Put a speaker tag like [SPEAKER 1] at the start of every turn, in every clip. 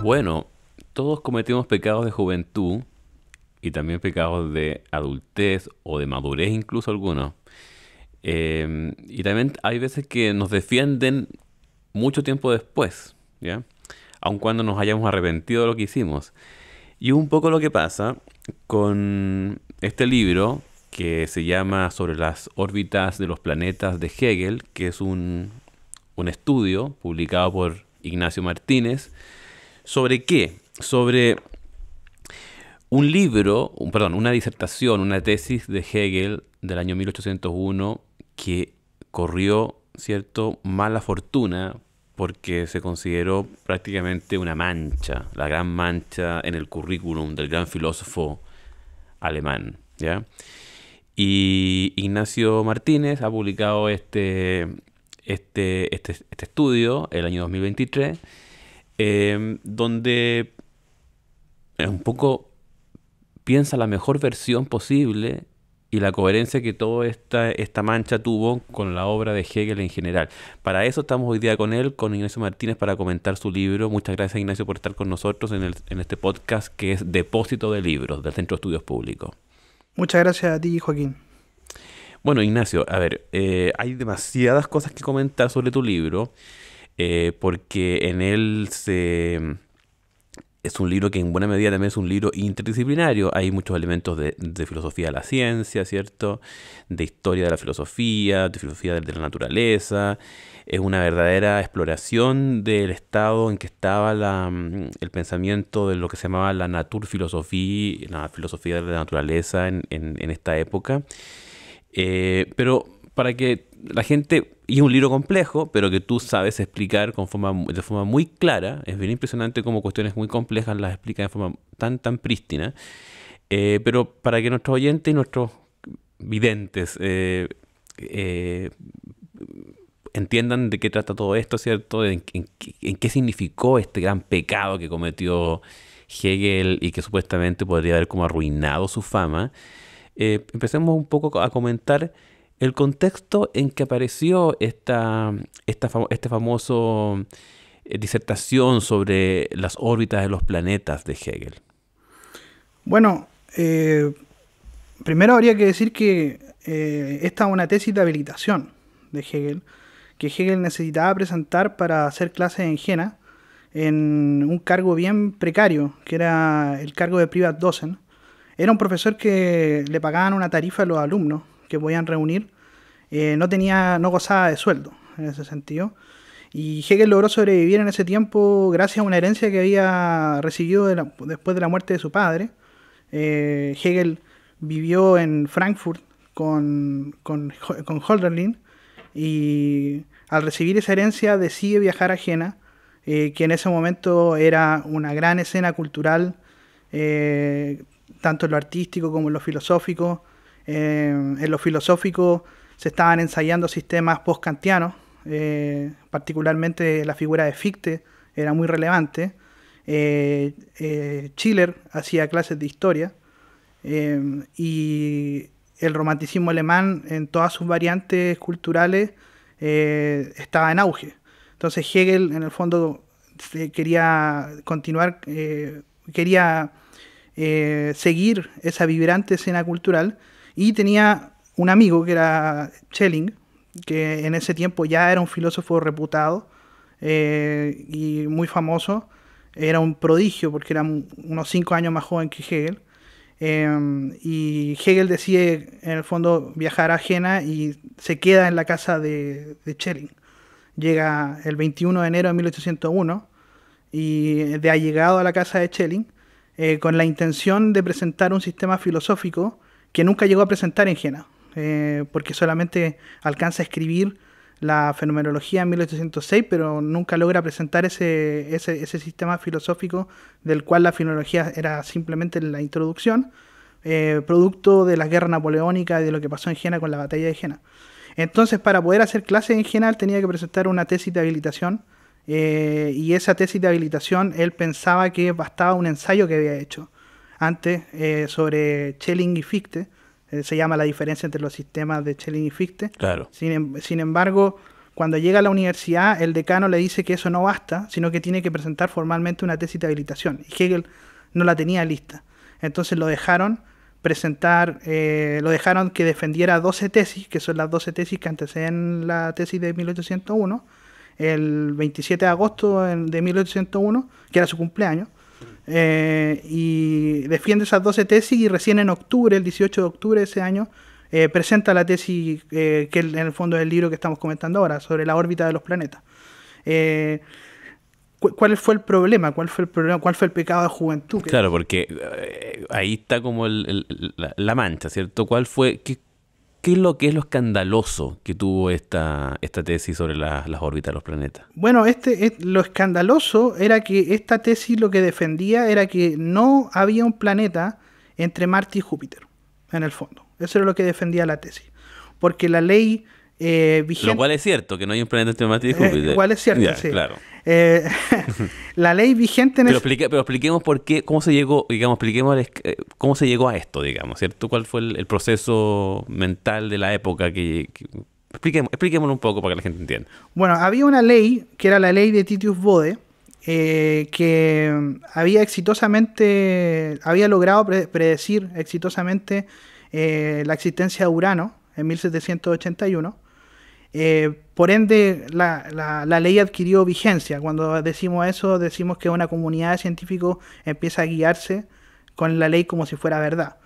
[SPEAKER 1] Bueno, todos cometimos pecados de juventud y también pecados de adultez o de madurez incluso algunos. Em, y también hay veces que nos defienden mucho tiempo después, ¿ya? Aun cuando nos hayamos arrepentido de lo que hicimos. Y un poco lo que pasa con este libro que se llama Sobre las órbitas de los planetas de Hegel, que es un estudio publicado por Ignacio Martínez, ¿Sobre qué? Sobre un libro, perdón, una disertación, una tesis de Hegel del año 1801 que corrió, ¿cierto?, mala fortuna porque se consideró prácticamente una mancha, la gran mancha en el currículum del gran filósofo alemán, Y Ignacio Martínez ha publicado este, este, este, este estudio el año 2023 Em, eh, donde un poco piensa la mejor versión posible y la coherencia que toda esta, esta mancha tuvo con la obra de Hegel en general. Para eso estamos hoy día con él, con Ignacio Martínez, para comentar su libro. Muchas gracias Ignacio por estar con nosotros en, el, en este podcast que es Depósito de Libros del Centro de Estudios Públicos.
[SPEAKER 2] Muchas gracias a ti, Joaquín.
[SPEAKER 1] Bueno, Ignacio, a ver, eh, hay demasiadas cosas que comentar sobre tu libro. Eh, porque en él se... Es un libro que en buena medida también es un libro interdisciplinario. Hay muchos elementos de, de filosofía de la ciencia, ¿cierto? De historia de la filosofía, de filosofía de, la naturaleza. Es una verdadera exploración del estado en que estaba la, mm, el pensamiento de lo que se llamaba la naturfilosofía, la filosofía de la naturaleza en, en, esta época. Eh, pero para que la gente, y es un libro complejo, pero que tú sabes explicar con forma, de forma muy clara, es bien impresionante cómo cuestiones muy complejas las explica de forma tan, tan prístina, eh, pero para que nuestros oyentes y nuestros videntes eh, eh, entiendan de qué trata todo esto, ¿cierto? En, qué significó este gran pecado que cometió Hegel y que supuestamente podría haber como arruinado su fama. empecemos un poco a comentar el contexto en que apareció esta, famosa este famoso eh, disertación sobre las órbitas de los planetas de Hegel.
[SPEAKER 2] Bueno, eh, primero habría que decir que eh, esta es una tesis de habilitación de Hegel, que Hegel necesitaba presentar para hacer clases en Jena, en un cargo bien precario, que era el cargo de Privat Docent. Era un profesor que le pagaban una tarifa a los alumnos, que podían reunir, eh, no tenía, no gozaba de sueldo en ese sentido. Y Hegel logró sobrevivir en ese tiempo gracias a una herencia que había recibido después de la muerte de su padre. Eh, Hegel vivió en Frankfurt con, con, Holderlin y al recibir esa herencia decide viajar a Jena, eh, que en ese momento era una gran escena cultural, tanto en lo artístico como en lo filosófico, eh, en lo filosófico se estaban ensayando sistemas postcantianos, eh, particularmente la figura de Fichte era muy relevante. Eh, eh, Schiller hacía clases de historia y el romanticismo alemán en todas sus variantes culturales estaba en auge. Entonces Hegel en el fondo quería continuar, quería seguir esa vibrante escena cultural y tenía un amigo que era Schelling, que en ese tiempo ya era un filósofo reputado eh, y muy famoso. Era un prodigio porque era unos cinco años más joven que Hegel. Eh, y Hegel decide, en el fondo, viajar a Jena y se queda en la casa de, Schelling. Llega el 21 de enero de 1801 y eh, de llegado a la casa de Schelling con la intención de presentar un sistema filosófico que nunca llegó a presentar en Jena, eh, porque solamente alcanza a escribir la fenomenología en 1806, pero nunca logra presentar ese, ese, sistema filosófico del cual la fenomenología era simplemente la introducción, eh, producto de la guerra napoleónica y de lo que pasó en Jena con la batalla de Jena. Entonces, para poder hacer clases en Jena, él tenía que presentar una tesis de habilitación, eh, y esa tesis de habilitación él pensaba que bastaba un ensayo que había hecho antes eh, sobre Schelling y Fichte. Eh, se llama la diferencia entre los sistemas de Schelling y Fichte. Claro. Em, sin, embargo, cuando llega a la universidad, el decano le dice que eso no basta, sino que tiene que presentar formalmente una tesis de habilitación. Y Hegel no la tenía lista. Entonces lo dejaron presentar, eh, lo dejaron que defendiera 12 tesis, que son las 12 tesis que anteceden la tesis de 1801, el 27 de agosto de 1801, que era su cumpleaños, eh, y defiende esas 12 tesis y recién en octubre, el 18 de octubre de ese año, eh, presenta la tesis eh, que en el fondo es el libro que estamos comentando ahora, sobre la órbita de los planetas. ¿Cuál fue el problema? ¿Cuál fue el ¿Cuál fue el pecado de juventud? Claro,
[SPEAKER 1] porque ahí está como la, mancha, ¿cierto? ¿Cuál fue, lo que es lo escandaloso que tuvo esta, esta tesis sobre las órbitas de los planetas?
[SPEAKER 2] Bueno, este, lo escandaloso era que esta tesis lo que defendía era que no había un planeta entre Marte y Júpiter, en el fondo. Eso era lo que defendía la tesis. Porque la ley eh, vigente... Lo
[SPEAKER 1] cual es cierto, que no hay un planeta entre Marte y eh, Júpiter. Lo cual es cierto, sí. Claro.
[SPEAKER 2] Eh, la ley vigente en pero,
[SPEAKER 1] pero expliquemos por qué, cómo se llegó, digamos, expliquemos eh, cómo se llegó a esto, digamos, ¿cierto? ¿Cuál fue el, proceso mental de la época que, Expliquemos, expliquémoslo un poco para que la gente entienda.
[SPEAKER 2] Bueno, había una ley, que era la ley de Titius Bode, eh, que había exitosamente, había logrado predecir exitosamente la existencia de Urano en 1781. Eh, por ende, la, ley adquirió vigencia. Cuando decimos eso, decimos que una comunidad de científicos empieza a guiarse con la ley como si fuera verdad.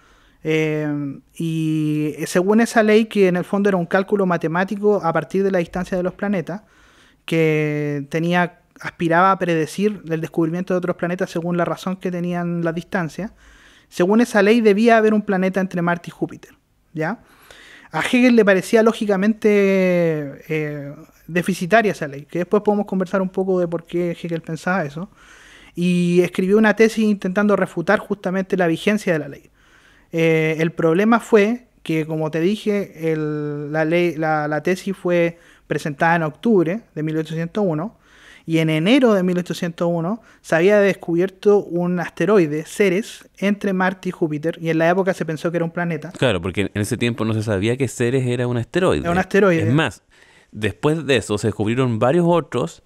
[SPEAKER 2] Eh, y según esa ley, que en el fondo era un cálculo matemático a partir de la distancia de los planetas, que tenía, aspiraba a predecir el descubrimiento de otros planetas según la razón que tenían la distancia, según esa ley debía haber un planeta entre Marte y Júpiter. ¿Ya? a Hegel le parecía lógicamente eh, deficitaria esa ley, que después podemos conversar un poco de por qué Hegel pensaba eso, y escribió una tesis intentando refutar justamente la vigencia de la ley. Eh, el problema fue que, como te dije, la, la tesis fue presentada en octubre de 1801, y en enero de 1801 se había descubierto un asteroide, Ceres, entre Marte y Júpiter, y en la época se pensó que era un planeta.
[SPEAKER 1] Claro, porque en ese tiempo no se sabía que Ceres era un asteroide. Era un asteroide. Es más, después de eso se descubrieron varios otros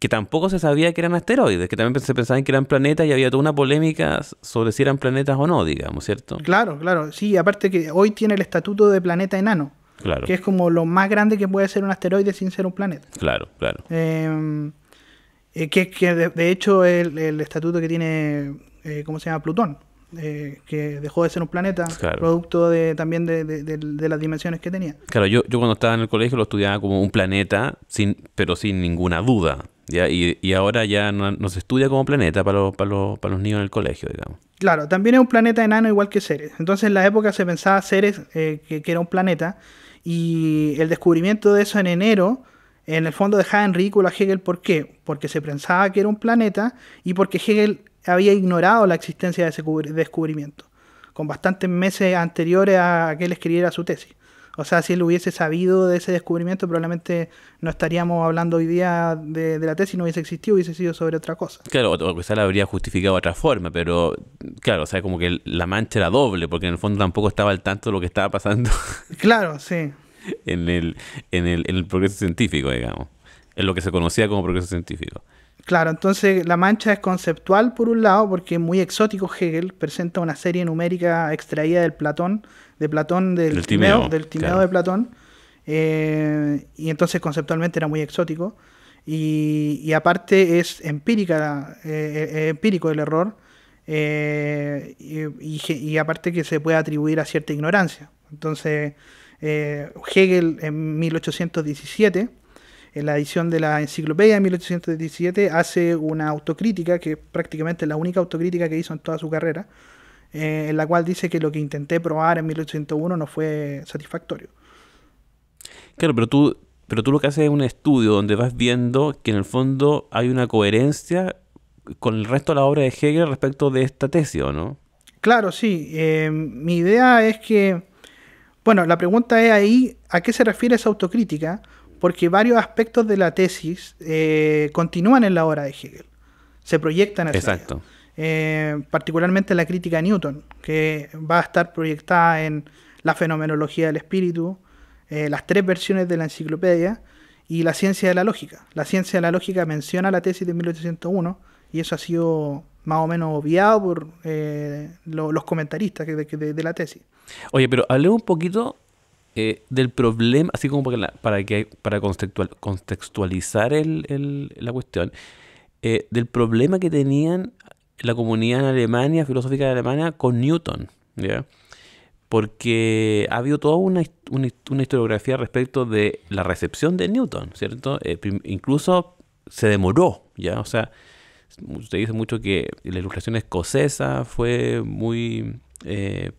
[SPEAKER 1] que tampoco se sabía que eran asteroides, que también se pensaban que eran planetas y había toda una polémica sobre si eran planetas o no, digamos, ¿cierto?
[SPEAKER 2] Claro, claro, sí, aparte que hoy tiene el estatuto de planeta enano. Claro. Que es como lo más grande que puede ser un asteroide sin ser un planeta.
[SPEAKER 1] Claro, claro.
[SPEAKER 2] Eh, eh, que, que de, hecho el, el, estatuto que tiene, eh, ¿cómo se llama? Plutón, eh, que dejó de ser un planeta, producto de, también de, las dimensiones que tenía.
[SPEAKER 1] Claro, yo, yo cuando estaba en el colegio lo estudiaba como un planeta, sin, pero sin ninguna duda. ¿ya? Y, ahora ya no, se estudia como planeta para, para, para los niños en el colegio, digamos.
[SPEAKER 2] Claro, también es un planeta enano igual que Ceres. Entonces en la época se pensaba Ceres, que, que era un planeta, y el descubrimiento de eso en enero, en el fondo dejaba en ridículo a Hegel. ¿Por qué? Porque se pensaba que era un planeta y porque Hegel había ignorado la existencia de ese descubrimiento, con bastantes meses anteriores a que él escribiera su tesis. O sea, si él hubiese sabido de ese descubrimiento, probablemente no estaríamos hablando hoy día de, la tesis, no hubiese existido, hubiese sido sobre otra cosa.
[SPEAKER 1] Claro, o quizá la habría justificado de otra forma, pero claro, o sea, como que la mancha era doble, porque en el fondo tampoco estaba al tanto de lo que estaba pasando.
[SPEAKER 2] Claro, sí
[SPEAKER 1] en el, progreso científico, digamos, en lo que se conocía como progreso científico.
[SPEAKER 2] Claro, entonces la mancha es conceptual por un lado, porque es muy exótico Hegel, presenta una serie numérica extraída del Platón, de Platón del, Timeo, del Timeo de Platón, eh, y entonces conceptualmente era muy exótico, y, aparte es empírica, eh, eh, empírico el error, y, aparte que se puede atribuir a cierta ignorancia. Entonces, eh, Hegel en 1817, en la edición de la enciclopedia de 1817, hace una autocrítica, que prácticamente es la única autocrítica que hizo en toda su carrera, eh, en la cual dice que lo que intenté probar en 1801 no fue satisfactorio.
[SPEAKER 1] Claro, pero tú, pero tú lo que haces es un estudio donde vas viendo que en el fondo hay una coherencia con el resto de la obra de Hegel respecto de esta tesis, ¿o no?
[SPEAKER 2] Claro, sí. Eh, mi idea es que bueno, la pregunta es ahí, ¿a qué se refiere esa autocrítica? Porque varios aspectos de la tesis eh, continúan en la obra de Hegel, se proyectan hacia Exacto. Eh, particularmente la crítica a Newton, que va a estar proyectada en la fenomenología del espíritu, eh, las tres versiones de la enciclopedia y la ciencia de la lógica. La ciencia de la lógica menciona la tesis de 1801, y eso ha sido más o menos obviado por eh, los comentaristas de, la tesis.
[SPEAKER 1] Oye, pero hablemos un poquito eh, del problema, así como para, que, para contextualizar la cuestión, eh, del problema que tenían la comunidad en Alemania, filosófica de Alemania, con Newton. ¿ya? Porque ha habido toda una, historiografía respecto de la recepción de Newton, ¿cierto? incluso se demoró, ¿ya? O sea, usted dice mucho que la ilustración escocesa fue muy eh,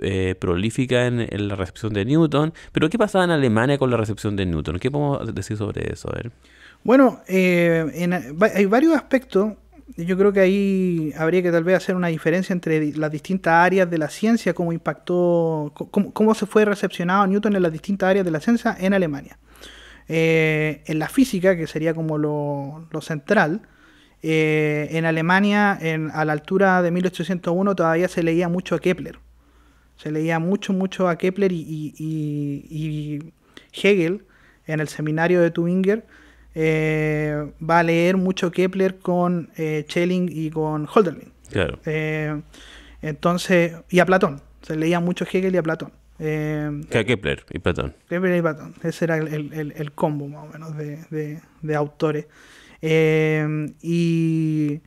[SPEAKER 1] eh, prolífica en, la recepción de Newton, pero ¿qué pasaba en Alemania con la recepción de Newton? ¿Qué podemos decir sobre eso?
[SPEAKER 2] Bueno, eh, hay varios aspectos. Yo creo que ahí habría que tal vez hacer una diferencia entre las distintas áreas de la ciencia, cómo impactó, cómo, se fue recepcionado Newton en las distintas áreas de la ciencia en Alemania. en la física, que sería como lo central, eh, en Alemania, a la altura de 1801, todavía se leía mucho a Kepler. Se leía mucho, mucho a Kepler y, Hegel en el seminario de Tübinger. Eh, va a leer mucho Kepler con eh, Schelling y con Hölderlin Claro. entonces, y a Platón. Se leía mucho Hegel y a Platón. Eh,
[SPEAKER 1] Kepler y Platón.
[SPEAKER 2] Kepler y Platón. Ese era el, el, combo más o menos de, de, de autores. Em, y,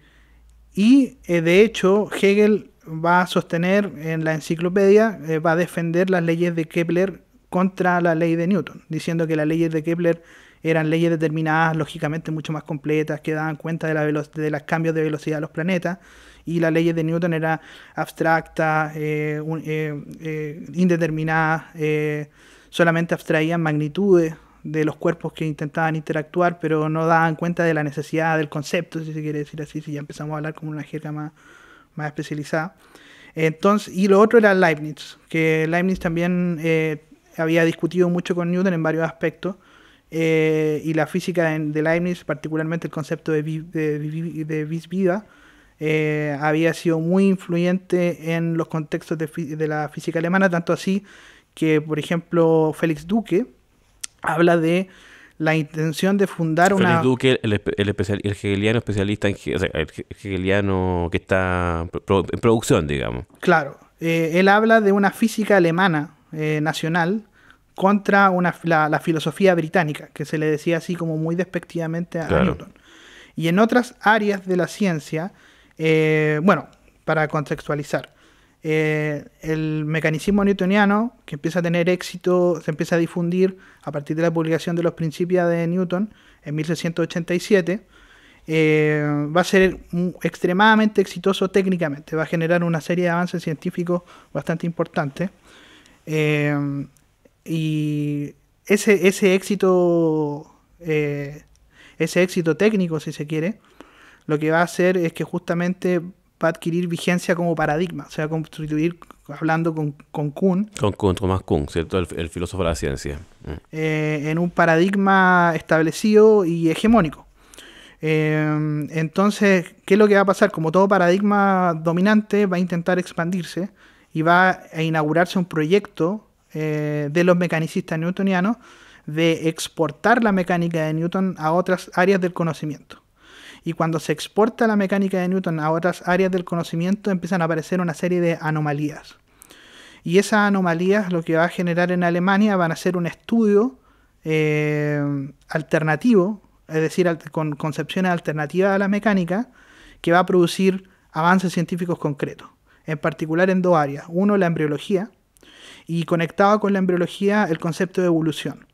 [SPEAKER 2] eh, de hecho, Hegel va a sostener en la enciclopedia, eh, va a defender las leyes de Kepler contra la ley de Newton, diciendo que las leyes de Kepler eran leyes determinadas, lógicamente mucho más completas, que daban cuenta de, la de los cambios de velocidad de los planetas, y las leyes de Newton eran abstractas, eh, indeterminadas, solamente abstraían magnitudes, de los cuerpos que intentaban interactuar, pero no daban cuenta de la necesidad del concepto, si se quiere decir así, si ya empezamos a hablar como una jerga más, más especializada. Entonces, y lo otro era Leibniz, que Leibniz también eh, había discutido mucho con Newton en varios aspectos, eh, y la física de, Leibniz, particularmente el concepto de, de, de vis vida, eh, había sido muy influyente en los contextos de la física alemana, tanto así que, por ejemplo, Félix Duque, habla de la intención de fundar una... Félix
[SPEAKER 1] Duque, el, el hegeliano especialista, en, o sea, el hegeliano que está en producción, digamos.
[SPEAKER 2] Claro, eh, él habla de una física alemana eh, nacional contra una, la, filosofía británica, que se le decía así como muy despectivamente a, Newton. Y en otras áreas de la ciencia, eh, bueno, para contextualizar, eh, el mecanismo newtoniano, que empieza a tener éxito, se empieza a difundir a partir de la publicación de los principios de Newton en 1687, eh, va a ser extremadamente exitoso técnicamente, va a generar una serie de avances científicos bastante importantes. Eh, y ese, ese éxito, ese éxito técnico, si se quiere, lo que va a hacer es que justamente va a adquirir vigencia como paradigma, o sea, constituir, hablando con, Kuhn.
[SPEAKER 1] Con Kuhn, Thomas Kuhn, ¿cierto? El, filósofo de la ciencia. Mm.
[SPEAKER 2] Eh, en un paradigma establecido y hegemónico. Eh, entonces, ¿qué es lo que va a pasar? Como todo paradigma dominante va a intentar expandirse y va a inaugurarse un proyecto eh, de los mecanicistas newtonianos de exportar la mecánica de Newton a otras áreas del conocimiento. Y cuando se exporta la mecánica de Newton a otras áreas del conocimiento, empiezan a aparecer una serie de anomalías. Y esas anomalías lo que va a generar en Alemania van a ser un estudio eh, alternativo, es decir, con concepciones alternativas a la mecánica, que va a producir avances científicos concretos, en particular en dos áreas. Uno, la embriología, y conectado con la embriología, el concepto de evolución.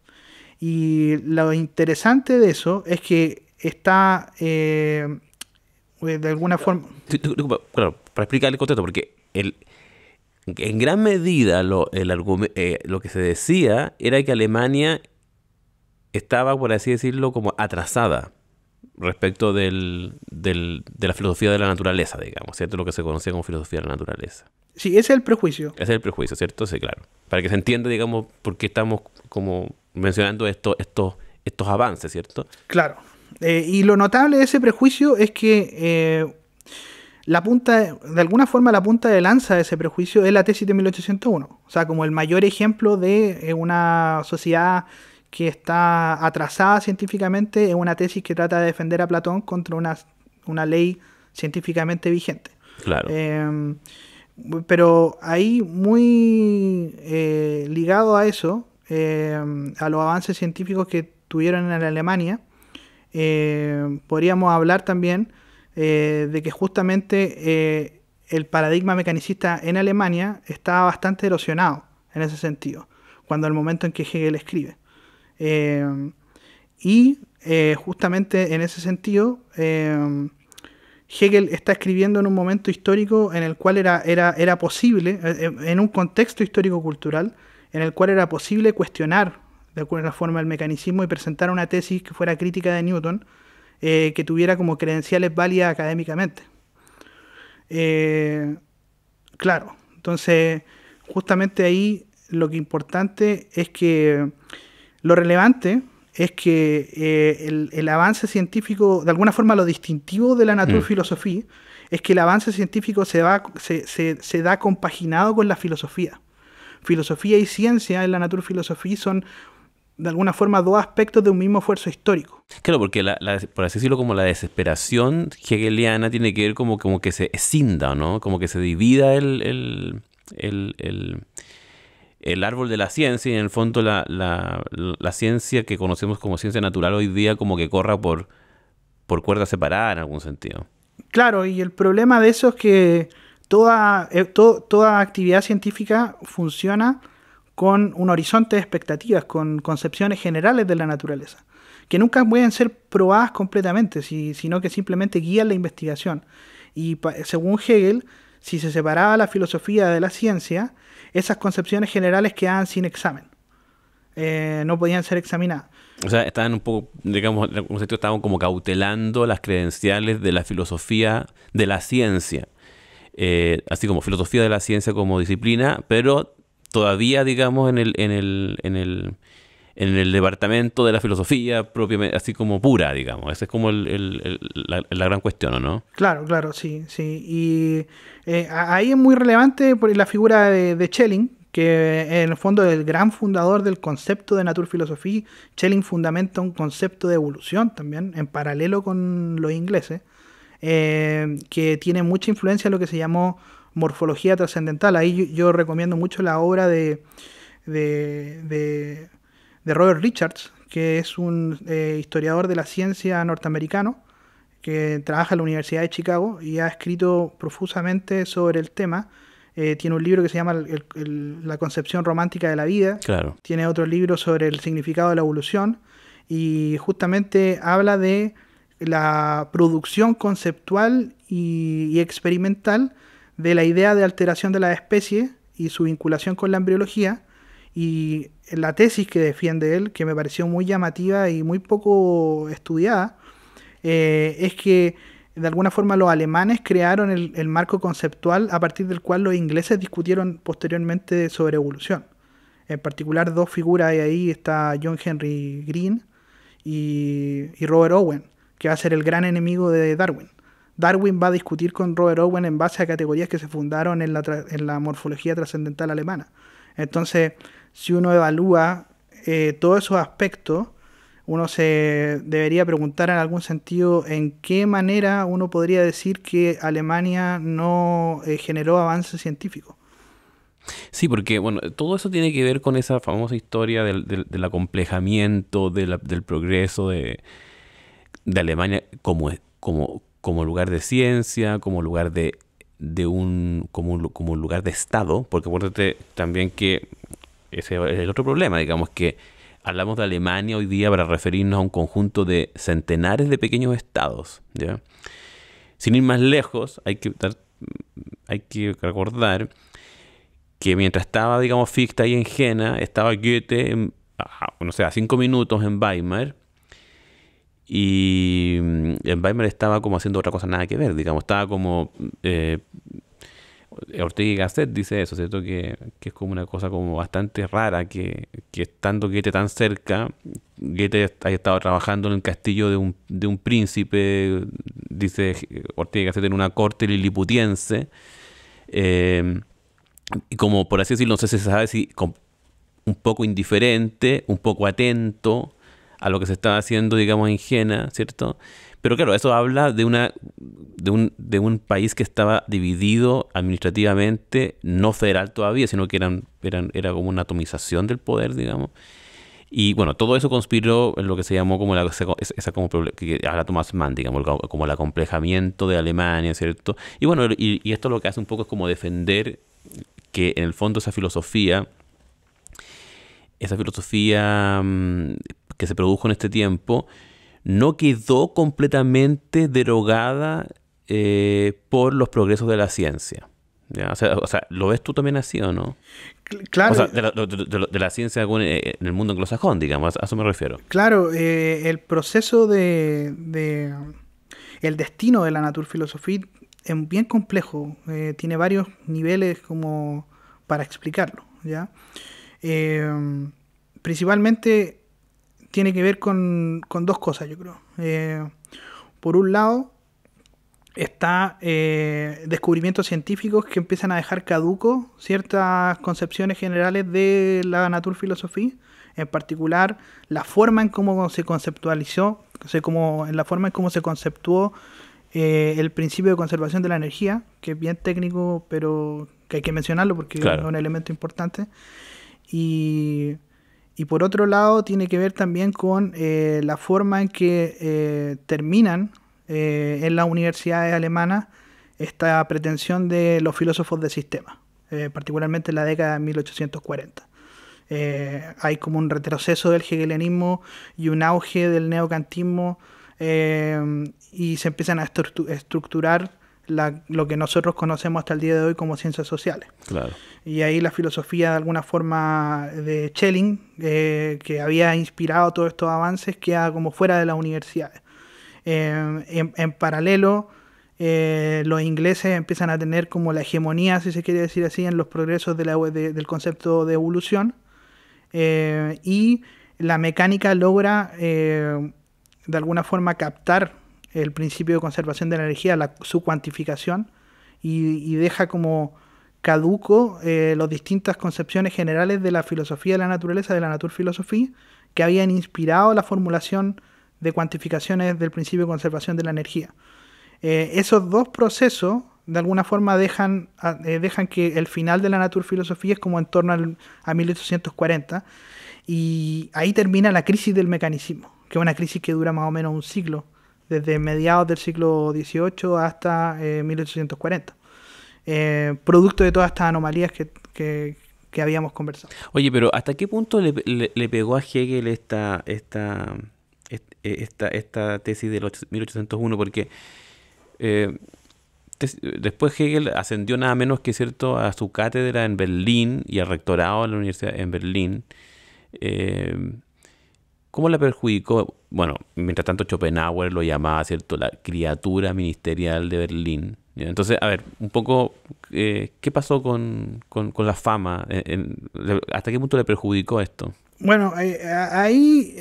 [SPEAKER 2] Y lo interesante de eso es que está eh, de alguna forma...
[SPEAKER 1] Claro, para explicar el contexto, porque el, en gran medida lo, el eh, lo que se decía era que Alemania estaba, por así decirlo, como atrasada respecto del, de la filosofía de la naturaleza, digamos, ¿cierto? Lo que se conocía como filosofía de la naturaleza. Sí, ese
[SPEAKER 2] es el prejuicio.
[SPEAKER 1] es el prejuicio, ¿cierto? Sí, claro. Para que se entienda, digamos, por qué estamos como mencionando esto, estos, estos avances, ¿cierto?
[SPEAKER 2] Claro, eh, y lo notable de ese prejuicio es que eh, la punta, de alguna forma la punta de lanza de ese prejuicio es la tesis de 1801. O sea, como el mayor ejemplo de eh, una sociedad que está atrasada científicamente es una tesis que trata de defender a Platón contra una, ley científicamente vigente. Claro. Em, pero ahí muy ligado a eso, em, a los avances científicos que tuvieron en Alemania, eh, podríamos hablar también eh, de que justamente eh, el paradigma mecanicista en Alemania estaba bastante erosionado en ese sentido, cuando el momento en que Hegel escribe. y justamente en ese sentido, Hegel está escribiendo en un momento histórico en el cual era, era, era posible, en un contexto histórico-cultural, en el cual era posible cuestionar de alguna forma el mecanismo y presentar una tesis que fuera crítica de Newton, eh, que tuviera como credenciales válidas académicamente. Eh, claro, entonces justamente ahí lo que importante es que lo relevante es que eh, el, avance científico, de alguna forma lo distintivo de la mm. naturfilosofía, es que el avance científico se, va, se, se, se da compaginado con la filosofía. Filosofía y ciencia en la naturfilosofía son de alguna forma dos aspectos de un mismo esfuerzo histórico.
[SPEAKER 1] Claro, porque la, por así decirlo, como la desesperación hegeliana tiene que ver como, como que se escinda, ¿no? Como que se divida el, el, el, el, el árbol de la ciencia y en el fondo la, la, ciencia que conocemos como ciencia natural hoy día como que corra por, por cuerda separada en algún sentido.
[SPEAKER 2] Claro, y el problema de eso es que toda, eh, toda actividad científica funciona con un horizonte de expectativas, con concepciones generales de la naturaleza, que nunca pueden ser probadas completamente, sino que simplemente guían la investigación. Y según Hegel, si se separaba la filosofía de la ciencia, esas concepciones generales quedaban sin examen. Eh, no podían ser examinadas.
[SPEAKER 1] O sea, estaban un poco, digamos, estaban como cautelando las credenciales de la filosofía de la ciencia. Eh, así como filosofía de la ciencia como disciplina, pero todavía, digamos, en el, en el, en el, en el departamento de la filosofía propiamente, así como pura, digamos. Esa es como el, la, gran cuestión, ¿o no?
[SPEAKER 2] Claro, claro, sí, sí. Y eh, ahí es muy relevante la figura de, Schelling, que eh, en el fondo es el gran fundador del concepto de Naturphilosophie. Schelling fundamenta un concepto de evolución también, en paralelo con los ingleses, eh, que tiene mucha influencia en lo que se llamó morfología trascendental. Ahí yo, recomiendo mucho la obra de, de, Robert Richards, que es un eh, historiador de la ciencia norteamericano que trabaja en la Universidad de Chicago y ha escrito profusamente sobre el tema. Eh, tiene un libro que se llama La concepción romántica de la vida. Claro. Tiene otro libro sobre el significado de la evolución. Y justamente habla de la producción conceptual y experimental de la idea de alteración de la especie y su vinculación con la embriología y la tesis que defiende él, que me pareció muy llamativa y muy poco estudiada, eh, es que de alguna forma los alemanes crearon el, marco conceptual a partir del cual los ingleses discutieron posteriormente sobre evolución. En particular dos figuras, hay ahí está John Henry Green y, y Robert Owen, que va a ser el gran enemigo de Darwin. Darwin va a discutir con Robert Owen en base a categorías que se fundaron en la, morfología trascendental alemana. Entonces, si uno evalúa eh, todos esos aspectos, uno se debería preguntar en algún sentido en qué manera uno podría decir que Alemania no eh, generó avance científico.
[SPEAKER 1] Sí, porque bueno, todo eso tiene que ver con esa famosa historia del, acomplejamiento, del progreso de, Alemania como, como, como lugar de ciencia, como lugar de, un, como como lugar de Estado, porque acuérdate también que ese es el otro problema, digamos que hablamos de Alemania hoy día para referirnos a un conjunto de centenares de pequeños estados. Sin ir más lejos, hay que, hay que recordar que mientras estaba, digamos, Fichte ahí en Jena, estaba Goethe, no sé, a cinco minutos en Weimar, y mm, en Weimar estaba como haciendo otra cosa nada que ver, digamos, estaba como... Eh, Ortega y Gasset dice eso, ¿cierto? Que, que, es como una cosa como bastante rara, que, estando Goethe tan cerca, Goethe ha estado trabajando en el castillo de un, de un príncipe, dice Ortega y Gasset, en una corte liliputiense, eh, y como por así decirlo, no sé si se sabe si un poco indiferente, un poco atento, a lo que se estaba haciendo, digamos, en Jena, ¿cierto? Pero claro, eso habla de, una, de, un, de un país que estaba dividido administrativamente, no federal todavía, sino que eran, eran, era como una atomización del poder, digamos. Y bueno, todo eso conspiró en lo que se llamó como la, esa, como, que habla Thomas Mann, digamos, como el acomplejamiento de Alemania, ¿cierto? Y bueno, y, y esto lo que hace un poco es como defender que en el fondo esa filosofía, esa filosofía mm, que se produjo en este tiempo, no quedó completamente derogada eh, por los progresos de la ciencia. O, sea, ¿lo ves tú también así o no? Claro. O sea, de, la, ciencia eh, eh, en el mundo anglosajón, digamos, a eso me refiero.
[SPEAKER 2] Claro, el proceso de, El destino de la naturfilosofía es bien complejo. tiene varios niveles como para explicarlo, ¿ya? principalmente tiene que ver con, dos cosas, yo creo. Eh, por un lado, está eh, descubrimientos científicos que empiezan a dejar caduco ciertas concepciones generales de la naturfilosofía, en particular la forma en cómo se conceptualizó, o sea, como, en la forma en cómo se conceptuó eh, el principio de conservación de la energía, que es bien técnico, pero que hay que mencionarlo porque es un elemento importante. Y y por otro lado, tiene que ver también con eh, la forma en que eh, terminan eh, en las universidades alemanas esta pretensión de los filósofos del sistema, particularmente en la década de 1840. hay como un retroceso del hegelianismo y un auge del neocantismo y se empiezan a estructurar lo que nosotros conocemos hasta el día de hoy como ciencias sociales. Y ahí la filosofía de alguna forma de Schelling, eh, que había inspirado todos estos avances, queda como fuera de las universidades. Eh, en, paralelo, eh, los ingleses empiezan a tener como la hegemonía, si se quiere decir así, en los progresos del concepto de evolución. y la mecánica logra de alguna forma captar el principio de conservación de la energía, su cuantificación, y, deja como caduco eh, las distintas concepciones generales de la filosofía de la naturaleza, de la naturfilosofía, que habían inspirado la formulación de cuantificaciones del principio de conservación de la energía. Eh, esos dos procesos, de alguna forma, dejan, ah, eh, dejan que el final de la naturfilosofía es como en torno a 1840, y ahí termina la crisis del mecanismo, que es una crisis que dura más o menos un siglo, desde mediados del siglo XVIII hasta 1840, eh, eh, producto de todas estas anomalías que, habíamos conversado.
[SPEAKER 1] Oye, pero ¿hasta qué punto le, pegó a Hegel esta, esta, eh, esta, tesis del 1801? Porque después Hegel ascendió nada menos que cierto a su cátedra en Berlín y al rectorado de la universidad en Berlín. ¿Cómo la perjudicó? Bueno, mientras tanto Schopenhauer lo llamaba, ¿cierto?, la criatura ministerial de Berlín. Entonces, a ver, un poco, eh, ¿qué pasó con, la fama? Eh, ¿Hasta qué punto le perjudicó esto?
[SPEAKER 2] Bueno, eh, ahí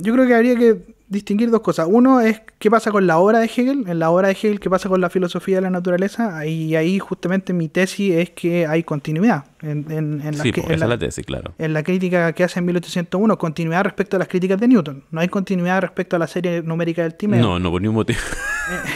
[SPEAKER 2] yo creo que habría que distinguir dos cosas. Uno es qué pasa con la obra de Hegel, en la obra de Hegel qué pasa con la filosofía de la naturaleza, y ahí justamente mi tesis es que hay continuidad. En, en, en sí, esa es la, tesis, claro. En la crítica que hace en 1801, continuidad respecto a las críticas de Newton. No hay continuidad respecto a la serie numérica del Timeo. No, no,
[SPEAKER 1] por ningún motivo.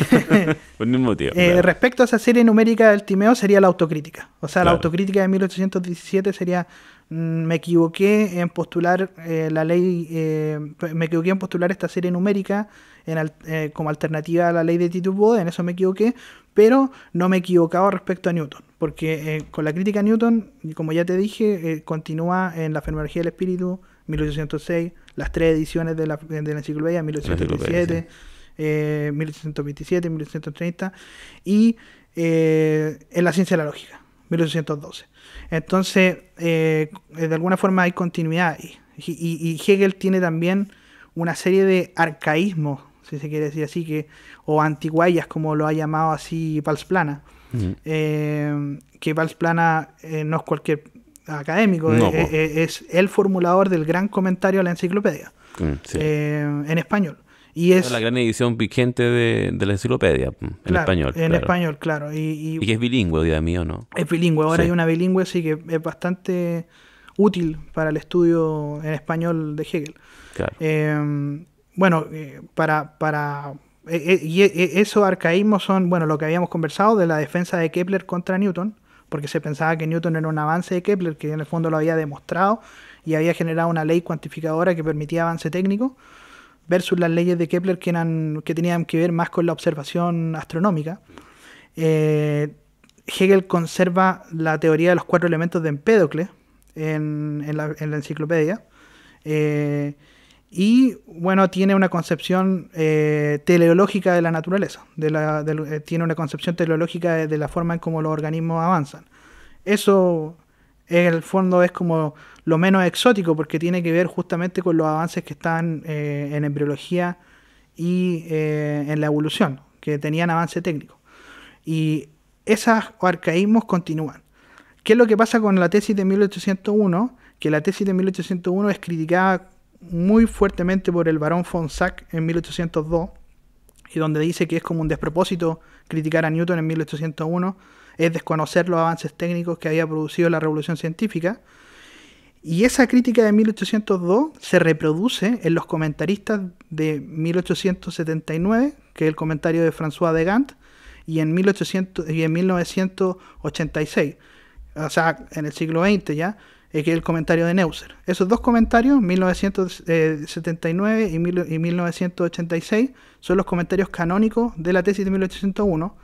[SPEAKER 1] por ningún motivo. Eh,
[SPEAKER 2] respecto a esa serie numérica del Timeo sería la autocrítica. O sea, la autocrítica de 1817 sería Mm, me equivoqué en postular eh, la ley, eh, me equivoqué en postular esta serie numérica eh, como alternativa a la ley de Bode, en eso me equivoqué, pero no me equivocaba respecto a Newton, porque con la crítica a Newton, como ya te dije, continúa en la fenomenología del espíritu, 1806, las tres ediciones de la, de la enciclopedia, 1827, 1830, y en la ciencia de la lógica 1812. Entonces, eh, de alguna forma hay continuidad. Y, Hegel tiene también una serie de arcaísmos, si se quiere decir así, que, o antiguallas, como lo ha llamado así Valsplana eh, que Valsplana eh, no es cualquier académico, eh, es, el formulador del gran comentario a la enciclopedia mm, en español. Y es, la
[SPEAKER 1] gran edición vigente de, la enciclopedia mm, en español. En
[SPEAKER 2] español, claro. Y,
[SPEAKER 1] es bilingüe, día mío, ¿no?
[SPEAKER 2] Es bilingüe, ahora hay una bilingüe, así que es bastante útil para el estudio en español de Hegel. Em, bueno, eh, para, para eh, eh, y esos arcaísmos son, bueno, lo que habíamos conversado de la defensa de Kepler contra Newton, porque se pensaba que Newton era un avance de Kepler, que en el fondo lo había demostrado y había generado una ley cuantificadora que permitía avance técnico versus las leyes de Kepler que, que tenían que ver más con la observación astronómica. Eh, Hegel conserva la teoría de los cuatro elementos de Empédocles en, la, enciclopedia. Eh, y bueno, tiene una concepción eh, teleológica de la naturaleza, tiene una concepción teleológica de, la forma en cómo los organismos avanzan. Eso en el fondo es como lo menos exótico porque tiene que ver justamente con los avances que están eh, en embriología y eh, en la evolución, que tenían avance técnico. Y esos arcaísmos continúan. ¿Qué es lo que pasa con la tesis de 1801? Que la tesis de 1801 es criticada muy fuertemente por el barón Fonsac en 1802, y donde dice que es como un despropósito criticar a Newton en 1801 es desconocer los avances técnicos que había producido la revolución científica. Y esa crítica de 1802 se reproduce en los comentaristas de 1879, que es el comentario de François de Gant, y en, 1800, y en 1986, o sea, en el siglo XX ya, eh, que es el comentario de Neuser. Esos dos comentarios, 1979 y 1986, son los comentarios canónicos de la tesis de 1801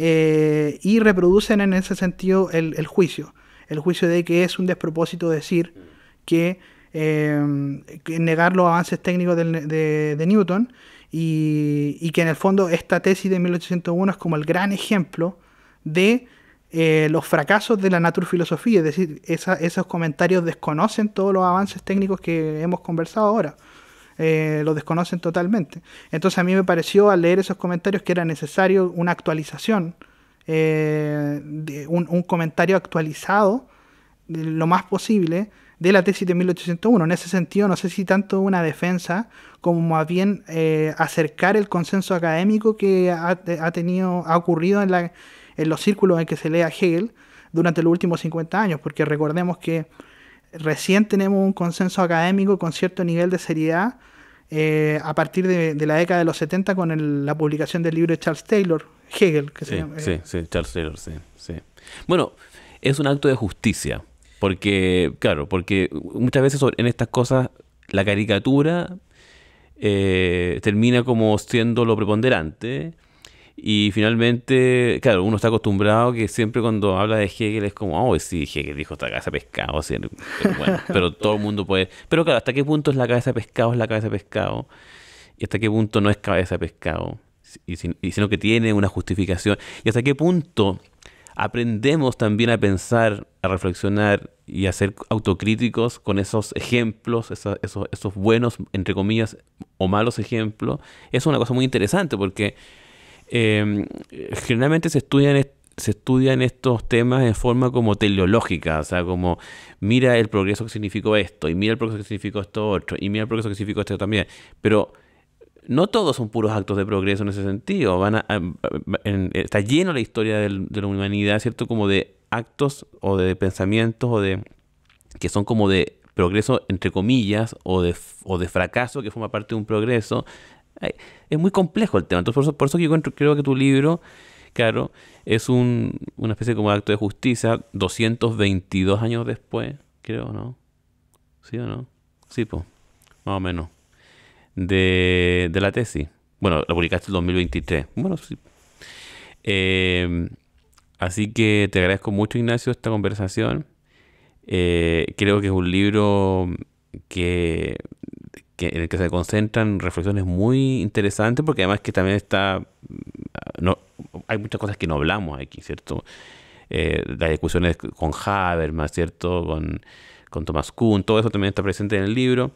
[SPEAKER 2] eh, y reproducen en ese sentido el, juicio, el juicio de que es un despropósito decir mm. eh, que, negar los avances técnicos de, Newton y, que en el fondo esta tesis de 1801 es como el gran ejemplo de eh, los fracasos de la naturfilosofía, es decir, esos comentarios desconocen todos los avances técnicos que hemos conversado ahora. Eh, lo desconocen totalmente. Entonces a mí me pareció al leer esos comentarios que era necesario una actualización, eh, un, comentario actualizado lo más posible de la tesis de 1801. En ese sentido, no sé si tanto una defensa como más bien eh, acercar el consenso académico que ha, tenido, ha ocurrido en, en los círculos en que se lee a Hegel durante los últimos 50 años, porque recordemos que recién tenemos un consenso académico con cierto nivel de seriedad eh, a partir de, la década de los 70 con la publicación del libro de Charles Taylor, Hegel, que se llama. Eh. Sí,
[SPEAKER 1] sí, Charles Taylor, sí, Bueno, es un acto de justicia, porque, claro, porque muchas veces en estas cosas la caricatura eh, termina como siendo lo preponderante y finalmente, claro, uno está acostumbrado que siempre cuando habla de Hegel es como, oh, sí, Hegel dijo esta cabeza de pescado, pero todo el mundo puede. Pero claro, ¿hasta qué punto es la cabeza de pescado? Es la cabeza de pescado. ¿Y hasta qué punto no es cabeza de pescado? Y, y sino que tiene una justificación. ¿Y hasta qué punto aprendemos también a pensar, a reflexionar y a ser autocríticos con esos ejemplos, esos, esos, esos buenos, entre comillas, o malos ejemplos? Es una cosa muy interesante porque eh, generalmente se estudian, se estudian estos temas en forma como teleológica, o sea, como mira el progreso que significó esto, y mira el progreso que significó esto otro, y mira el progreso que significó esto también. Pero no todos son puros actos de progreso en ese sentido. Van a, está lleno la historia de la humanidad, ¿cierto? Como de actos o de pensamientos o de que son como de progreso entre comillas o de, o de fracaso que forma parte de un progreso es muy complejo el tema. Entonces, por eso, por eso que yo creo que tu libro, claro, es una especie como acto de justicia 222 años después, creo, ¿no? ¿Sí o no? Sí, pues, más o menos. De, la tesis. Bueno, la publicaste en 2023. Bueno, sí. Em, así que te agradezco mucho, Ignacio, esta conversación. Eh, creo que es un libro que que, en el que se concentran reflexiones muy interesantes, porque además que también está, mm, no, hay muchas cosas que no hablamos aquí, ¿cierto? Eh, las discusiones con Habermas, ¿cierto? Con, con Thomas Kuhn, todo eso también está presente en el libro,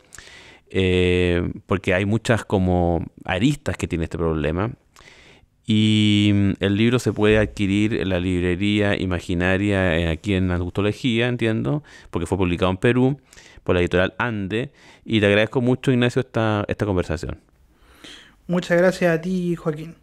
[SPEAKER 1] eh, porque hay muchas como aristas que tiene este problema. Y mm, el libro se puede adquirir en la librería imaginaria eh, aquí en Antología, entiendo, porque fue publicado en Perú por la editorial Ande. Y te agradezco mucho, Ignacio, esta, esta conversación.
[SPEAKER 2] Muchas gracias a ti, Joaquín.